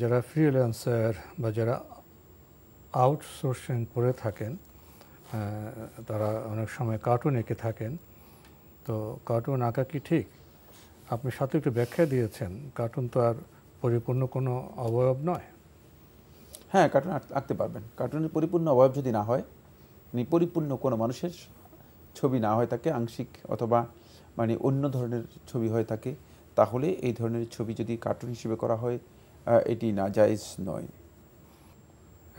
যারা ফ্রিল্যান্সার বা যারা আউটসোর্সিং করে থাকেন তারা অনেক সময় কার্টুন এঁকে থাকেন তো কার্টুন আঁকা কি ঠিক আপনি সাথে একটু ব্যাখ্যা দিয়েছেন কার্টুন তো আর পরিপূর্ণ কোনো অবয়ব নয় হ্যাঁ কার্টুন আঁকতে পারবেন কার্টুনের পরিপূর্ণ অবয়ব যদি না হয় মানে পরিপূর্ণ কোনো মানুষের ছবি না হয় থাকে আংশিক অথবা মানে অন্য ধরনের ছবি হয় থাকে তাহলে এই ধরনের ছবি যদি কার্টুন হিসেবে করা হয় এটি নাজাইজ নয়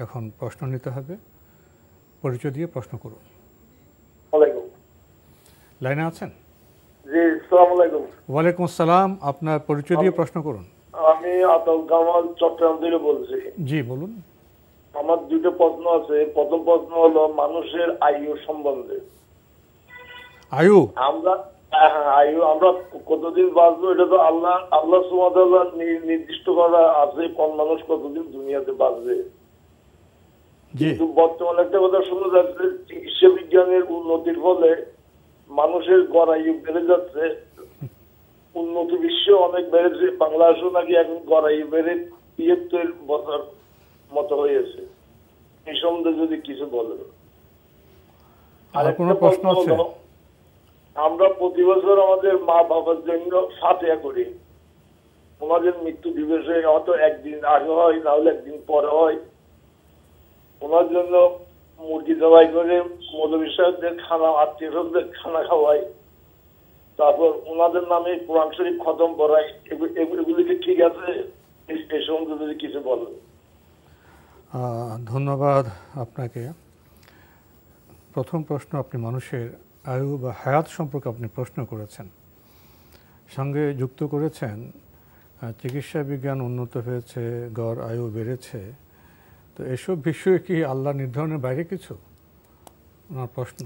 এখন প্রশ্ন নিতে হবে পরিচয় দিয়ে প্রশ্ন করুন লাইনে আছেন ওয়ালাইকুম আসসালাম আপনার পরিচয় দিয়ে প্রশ্ন করুন আমি আতাউল গামাল চট্টগ্রাম থেকে বলছি জি বলুন আমার দুটো প্রশ্ন আছে প্রথম প্রশ্ন হলো মানুষের আয়ু সম্বন্ধে আয়ু আমরা হ্যাঁ, হ্যাঁ, হ্যাঁ, উন্নতির ফলে মানুষের গড়ায়ু বেড়ে যাচ্ছে উন্নত বিশ্ব অনেক বেড়েছে বাংলাদেশও নাকি এখন গড় আয়ু বেড়ে তিয়াত্তর বছর মতো হয়েছে এই সম্বন্ধে যদি কিছু বলেন আর একটা প্রশ্ন আছে আমরা প্রতি বছর আমাদের মা বাবার জন্য সাথে করি ওনাদের মৃত্যু দিবসে হয়তো একদিন আগে হয় না হলে একদিন পরে হয় ওনার জন্য মুরগি জবাই করে মৌলবী খানা আত্মীয় স্বজনদের খানা খাওয়াই তারপর ওনাদের নামে কোরআন শরীফ খতম করাই এগুলি কি ঠিক আছে এ সম্বন্ধে যদি কিছু বলেন ধন্যবাদ আপনাকে প্রথম প্রশ্ন আপনি মানুষের আয়ু বা হায়াত সম্পর্কে আপনি প্রশ্ন করেছেন সঙ্গে যুক্ত করেছেন চিকিৎসা বিজ্ঞান উন্নত হয়েছে গড় আয়ু বেড়েছে তো এসব বিষয়ে কি আল্লাহ নির্ধারণের বাইরে কিছু ওনার প্রশ্ন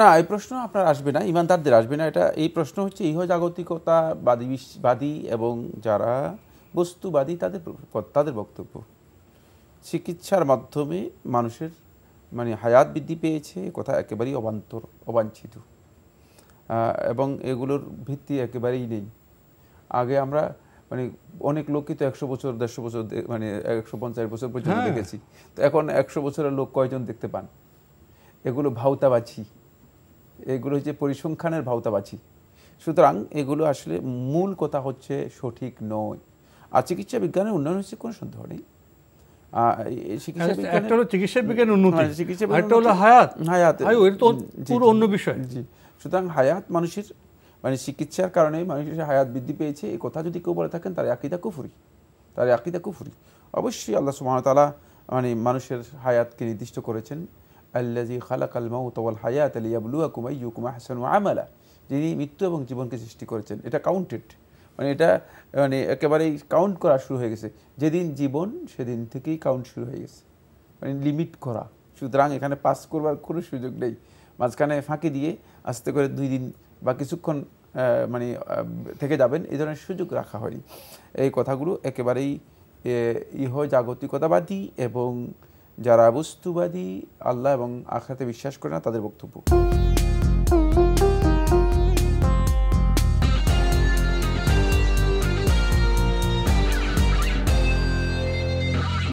না এই প্রশ্ন আপনার আসবে না ইমানদারদের আসবে না এটা এই প্রশ্ন হচ্ছে ইহজাগতিকতা বাদী বাদী এবং যারা বস্তুবাদী তাদের তাদের বক্তব্য চিকিৎসার মাধ্যমে মানুষের মানে হায়াত বৃদ্ধি পেয়েছে কথা একেবারেই অবান্তর অবাঞ্ছিত এবং এগুলোর ভিত্তি একেবারেই নেই আগে আমরা মানে অনেক লোকই তো একশো বছর দেড়শো বছর মানে একশো পঞ্চাশ বছর পর্যন্ত হ্যাঁ। দেখেছি তো এখন একশো বছরের লোক কয়জন দেখতে পান এগুলো ভাওতাবাছি এগুলো হচ্ছে পরিসংখ্যানের ভাওতাবাছি সুতরাং এগুলো আসলে মূল কথা হচ্ছে সঠিক নয় আর চিকিৎসা বিজ্ঞানের উন্নয়ন হচ্ছে কোনো সন্দেহ নেই হ্যাঁ, হ্যাঁ, হায়াত মানুষের মানে চিকিৎসার কারণে মানুষের হায়াত বৃদ্ধি পেয়েছে এই কথা যদি কেউ বলে থাকেন তার আকিদা কুফুরি তার আকিদা কুফুরি অবশ্যই আল্লাহ সুমতালা মানে মানুষের হায়াতকে নির্দিষ্ট করেছেন আল্লাজি খালাক আল মাউতওয়াল হায়াত আলিয়াবলুয়া কুমাই ইউকুমা হাসান আমালা যিনি মৃত্যু এবং জীবনকে সৃষ্টি করেছেন এটা কাউন্টেড মানে এটা মানে একেবারেই কাউন্ট করা শুরু হয়ে গেছে যেদিন জীবন সেদিন থেকেই কাউন্ট শুরু হয়ে গেছে মানে লিমিট করা সুতরাং এখানে পাস করবার কোনো সুযোগ নেই মাঝখানে ফাঁকি দিয়ে আস্তে করে দুই দিন বা কিছুক্ষণ মানে থেকে যাবেন এই ধরনের সুযোগ রাখা হয়নি এই কথাগুলো একেবারেই ইহ জাগতিকতাবাদী এবং যারা বস্তুবাদী আল্লাহ এবং আখরাতে বিশ্বাস করে না তাদের বক্তব্য